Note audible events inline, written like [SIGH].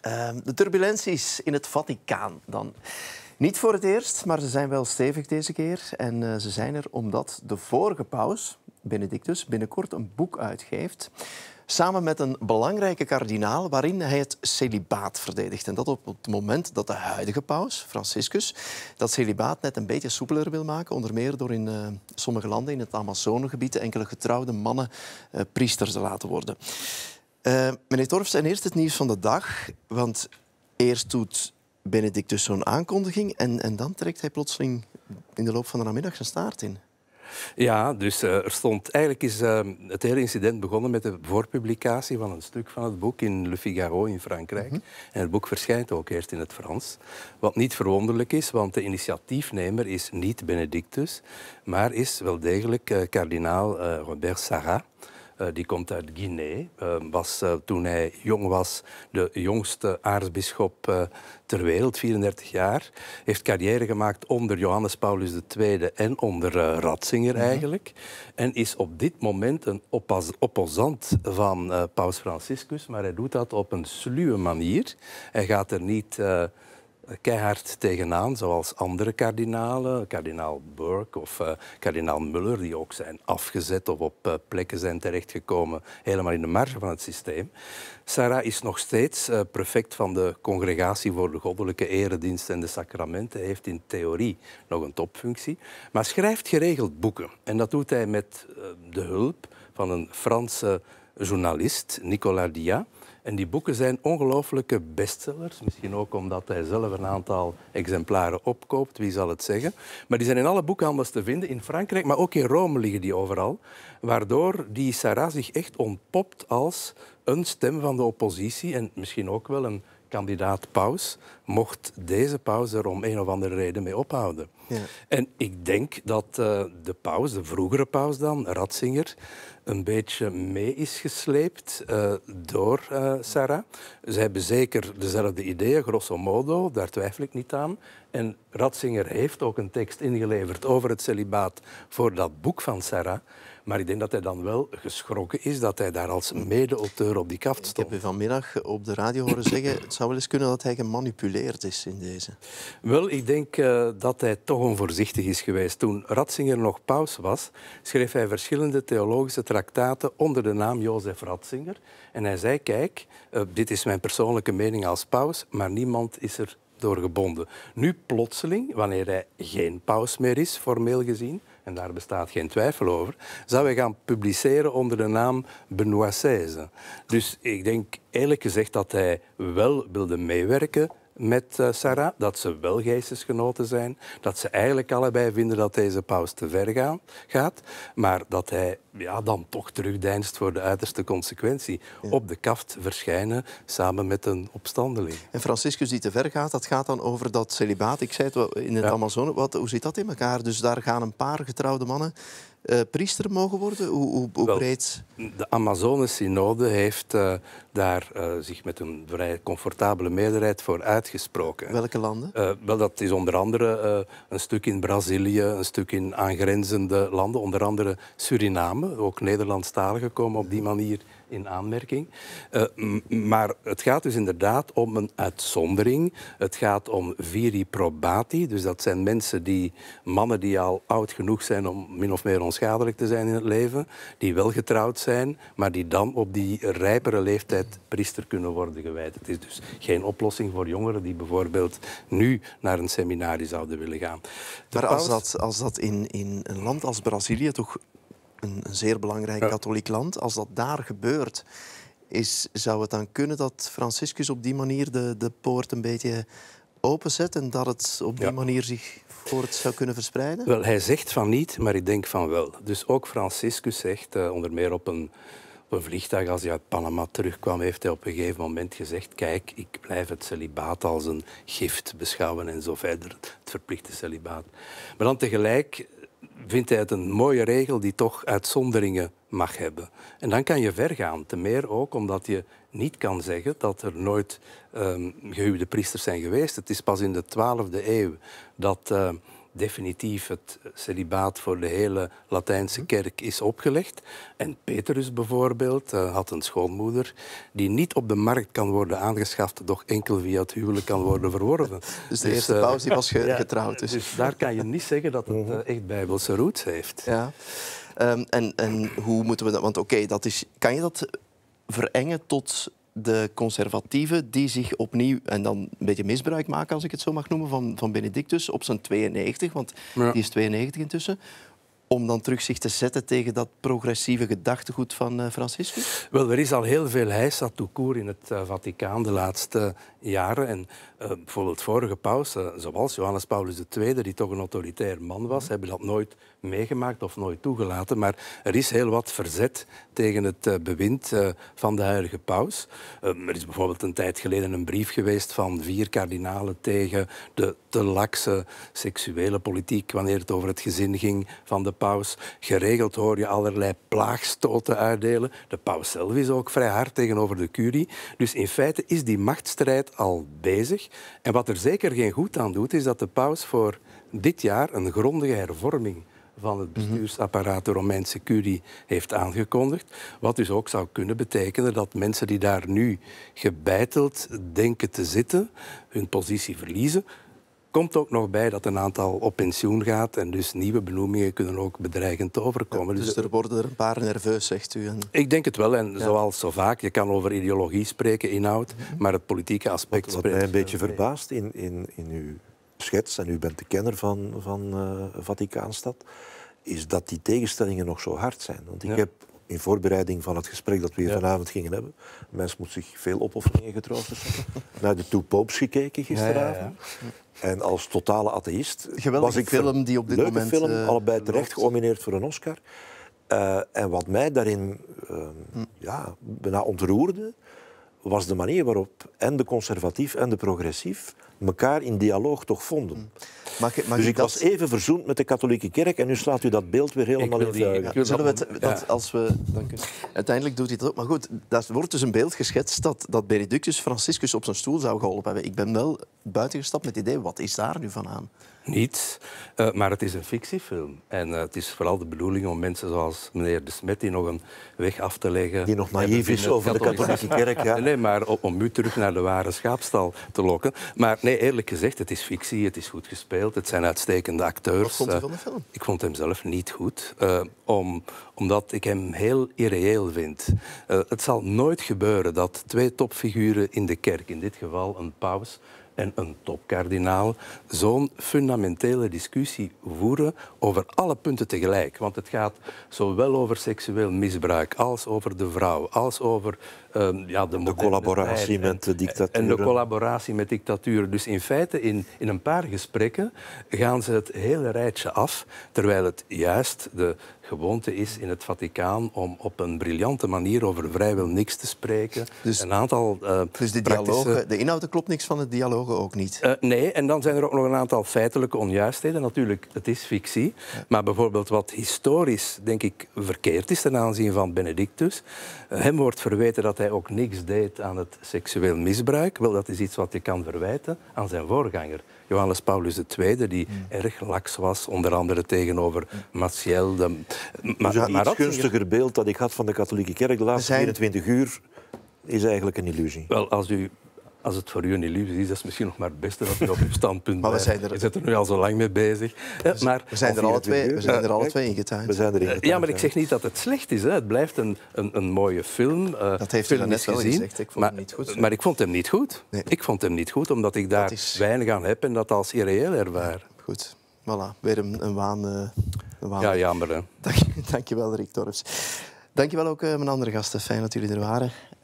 Ehm, de turbulenties in het Vaticaan dan. Niet voor het eerst, maar ze zijn wel stevig deze keer. En eh, ze zijn er omdat de vorige paus, Benedictus, binnenkort een boek uitgeeft. Samen met een belangrijke kardinaal waarin hij het celibaat verdedigt. En dat op het moment dat de huidige paus, Franciscus, dat celibaat net een beetje soepeler wil maken. Onder meer door in eh, sommige landen in het Amazonegebied enkele getrouwde mannen eh, priesters te laten worden. Eh, meneer Torfs, en eerst het nieuws van de dag. Want eerst doet Benedictus zo'n aankondiging en, en dan trekt hij plotseling in de loop van de namiddag zijn staart in. Ja, dus eh, er stond... Eigenlijk is ehm, het hele incident begonnen met de voorpublicatie van een stuk van het boek in Le Figaro in Frankrijk. Mhm. En het boek verschijnt ook eerst in het Frans. Wat niet verwonderlijk is, want de initiatiefnemer is niet Benedictus, maar is wel degelijk eh, kardinaal Robert Sarah. Eh, die komt uit Guinea, eh, was eh, toen hij jong was de jongste aartsbisschop ter wereld, 34 jaar. Heeft carrière gemaakt onder Johannes Paulus II en onder Ratzinger mhm. eigenlijk. En is op dit moment een opposant van Paus Franciscus, maar hij doet dat op een sluwe manier. Hij gaat er niet keihard tegenaan, zoals andere kardinalen, kardinaal Burke of eh, kardinaal Muller, die ook zijn afgezet of op eh, plekken zijn terechtgekomen, helemaal in de marge van het systeem. Sarah is nog steeds eh, prefect van de Congregatie voor de Goddelijke Eredienst en de Sacramenten, heeft in theorie nog een topfunctie, maar schrijft geregeld boeken. En dat doet hij met de hulp van een Franse journalist, Nicolas Dia, en die boeken zijn ongelooflijke bestsellers. Misschien ook omdat hij zelf een aantal exemplaren opkoopt, wie zal het zeggen. Maar die zijn in alle boekhandels te vinden, in Frankrijk, maar ook in Rome liggen die overal. Waardoor die Sarah zich echt ontpopt als een stem van de oppositie en misschien ook wel een kandidaat paus, mocht deze paus er om een of andere reden mee ophouden. Ja. En ik denk dat eh, de paus, de vroegere paus dan, Ratzinger, een beetje mee is gesleept eh, door uh, Sarah. Ze hebben zeker dezelfde ideeën, grosso modo, daar twijfel ik niet aan. En Ratzinger heeft ook een tekst ingeleverd over het celibaat voor dat boek van Sarah. Maar ik denk dat hij dan wel geschrokken is dat hij daar als mede-auteur op die kaft stond. Ik heb je vanmiddag op de radio horen [COUGHS] zeggen... het zou wel eens kunnen dat hij gemanipuleerd is in deze. Wel, ik denk eh, dat hij toch onvoorzichtig is geweest. Toen Ratzinger nog paus was, schreef hij verschillende theologische traktaten onder de naam Jozef Ratzinger. En hij zei, kijk, eh, dit is mijn persoonlijke mening als paus, maar niemand is er door gebonden. Nu plotseling, wanneer hij geen paus meer is, formeel gezien, en daar bestaat geen twijfel over, zou hij gaan publiceren onder de naam Benoît XVI. Dus ik denk eerlijk gezegd dat hij wel wilde meewerken met eh, Sarah, dat ze wel geestesgenoten zijn, dat ze eigenlijk allebei vinden dat deze paus te ver gaat, maar dat hij ja, dan toch terugdeinst voor de uiterste consequentie. Op de kaft verschijnen samen met een opstandeling. En Franciscus die te ver gaat, dat gaat dan over dat celibaat. Ik zei het in het ja. Amazone. Wat, hoe zit dat in elkaar? Dus daar gaan een paar getrouwde mannen eh, priester mogen worden? Hoe, hoe, breed? De Amazone-synode heeft eh, daar eh, zich met een vrij comfortabele meerderheid voor uitgesproken. Welke landen? wel, dat is onder andere een stuk in Brazilië, een stuk in aangrenzende landen, onder andere Suriname, ook Nederlandstaligen komen op die manier in aanmerking. Eh, maar het gaat dus inderdaad om een uitzondering. Het gaat om viri probati. Dus dat zijn mensen die, mannen die al oud genoeg zijn om min of meer onschadelijk te zijn in het leven. Die wel getrouwd zijn, maar die dan op die rijpere leeftijd priester kunnen worden gewijd. Het is dus geen oplossing voor jongeren die bijvoorbeeld nu naar een seminarie zouden willen gaan. maar als dat, als dat in, in een land als Brazilië toch een, zeer belangrijk katholiek land, als dat daar gebeurt, is, zou het dan kunnen dat Franciscus op die manier de, de poort een beetje openzet en dat het op die manier zich voort zou kunnen verspreiden? Wel, hij zegt van niet, maar ik denk van wel. Dus ook Franciscus zegt, eh, onder meer op een, op een vliegtuig als hij uit Panama terugkwam, heeft hij op een gegeven moment gezegd: Kijk, ik blijf het celibaat als een gift beschouwen en zo verder, het verplichte celibaat. Maar dan tegelijk vindt hij het een mooie regel die toch uitzonderingen mag hebben. En dan kan je ver gaan. Ten meer ook omdat je niet kan zeggen dat er nooit ehm, gehuwde priesters zijn geweest. Het is pas in de 12e eeuw dat. Ehm, definitief het celibaat voor de hele Latijnse mhm. kerk is opgelegd. En Petrus bijvoorbeeld eh, had een schoonmoeder die niet op de markt kan worden aangeschaft, doch enkel via het huwelijk kan worden verworven. [LAUGHS] Dus de dus, eerste eh, paus die was [LAUGHS] getrouwd. Dus. dus. daar kan je niet zeggen dat het mhm. eh, echt bijbelse roots heeft. Ja. Ehm, en, en hoe moeten we dat... Want oké, dat is kan je dat verengen tot de conservatieven die zich opnieuw, en dan een beetje misbruik maken als ik het zo mag noemen, van, van Benedictus op zijn 92, want die is 92 intussen, om dan terug zich te zetten tegen dat progressieve gedachtegoed van eh, Franciscus? Wel, er is al heel veel heisa toekoer in het eh, Vaticaan de laatste jaren. En eh, bijvoorbeeld vorige paus, zoals Johannes Paulus II, die toch een autoritair man was, mhm. hebben dat nooit meegemaakt of nooit toegelaten. Maar er is heel wat verzet tegen het bewind van de huidige paus. er is bijvoorbeeld een tijd geleden een brief geweest van vier kardinalen tegen de de lakse seksuele politiek wanneer het over het gezin ging van de paus. Geregeld hoor je allerlei plaagstoten uitdelen. De paus zelf is ook vrij hard tegenover de curie. Dus in feite is die machtsstrijd al bezig. En wat er zeker geen goed aan doet, is dat de paus voor dit jaar een grondige hervorming van het mhm. bestuursapparaat de Romeinse Curie heeft aangekondigd. Wat dus ook zou kunnen betekenen dat mensen die daar nu gebeiteld denken te zitten, hun positie verliezen komt ook nog bij dat een aantal op pensioen gaat en dus nieuwe benoemingen kunnen ook bedreigend overkomen. dus, dus er worden er een paar nerveus, zegt u? En... Ik denk het wel. En zoals zo vaak, je kan over ideologie spreken, inhoud, maar het politieke aspect... Wat, wat mij een beetje verbaast in, in, in uw schets, en u bent de kenner van, van eh, Vaticaanstad, is dat die tegenstellingen nog zo hard zijn. Want ik heb in voorbereiding van het gesprek dat we hier vanavond gingen hebben. Een mens moet zich veel opofferingen getroost hebben. [LAUGHS] Naar de Two Popes gekeken gisteravond. en als totale atheïst Geweldige was ik film die op dit leuke moment... film, eh, allebei terecht loopt. voor een Oscar. Eh, en wat mij daarin ehm, hm. ja, bijna ontroerde, was de manier waarop en de conservatief en de progressief elkaar in dialoog toch vonden. Mm. Mag ik, mag dus ik, was even verzoend met de katholieke kerk en nu slaat u dat beeld weer helemaal in de Zullen we het, dat, als we, dank u. Uiteindelijk doet hij dat ook. Maar goed, daar wordt dus een beeld geschetst dat, dat Benedictus Franciscus op zijn stoel zou geholpen hebben. Ik ben wel buitengestapt met het idee, wat is daar nu van aan? Niets, eh, maar het is een fictiefilm. En eh, het is vooral de bedoeling om mensen zoals meneer De Smet, die nog een weg af te leggen... Die nog naïef is over de katholieke kerk, ja. Nee, maar om u terug naar de ware schaapstal te lokken. Maar Nee, eerlijk gezegd, het is fictie, het is goed gespeeld, het zijn uitstekende acteurs. Wat vond je eh, van de film? Ik vond hem zelf niet goed, eh, om, omdat ik hem heel irreëel vind. Eh, het zal nooit gebeuren dat twee topfiguren in de kerk, in dit geval een paus, en een topkardinaal zo'n fundamentele discussie voeren over alle punten tegelijk. Want het gaat zowel over seksueel misbruik als over de vrouw, als over um, ja, de, collaboratie met de dictatuur. En de collaboratie met dictatuur. Dus in feite, in, in een paar gesprekken gaan ze het hele rijtje af, terwijl het juist de gewoonte is in het Vaticaan om op een briljante manier over vrijwel niks te spreken. Dus een aantal eh, dus de, dialoog, de inhoud klopt niks van het dialoog? ook niet. Eh, nee, en dan zijn er ook nog een aantal feitelijke onjuistheden. Natuurlijk, het is fictie. Maar bijvoorbeeld wat historisch, denk ik, verkeerd is ten aanzien van Benedictus. Eh, hem wordt verweten dat hij ook niks deed aan het seksueel misbruik. Wel, dat is iets wat je kan verwijten aan zijn voorganger. Johannes Paulus II, die erg laks was, onder andere tegenover Maciel. Maar dus ma, dus gunstiger beeld dat ik had van de katholieke kerk de laatste 24 uur is eigenlijk een illusie. Wel, als u als het voor u een illusie is, is misschien nog maar het beste dat u op uw standpunt [LAUGHS] maar we zijn er... Je zit er nu al zo lang mee bezig. maar, we zijn er alle twee, we zijn er alle twee We zijn er eh, Ja, maar ik zeg niet dat het slecht is. Hè. Het blijft een, een, een mooie film. Eh, dat heeft u net wel Ik vond maar, niet goed. Maar ik vond hem niet goed. Nee. Ik vond hem niet goed, omdat ik daar weinig aan heb en dat als irreëel ervaar. Goed. Voilà. Weer een, een waan... Eh, een waan. Ja, jammer. Hè. Dank, [LAUGHS] dankjewel, Rick Torfs. Dankjewel ook mijn andere gasten. Fijn dat jullie er waren.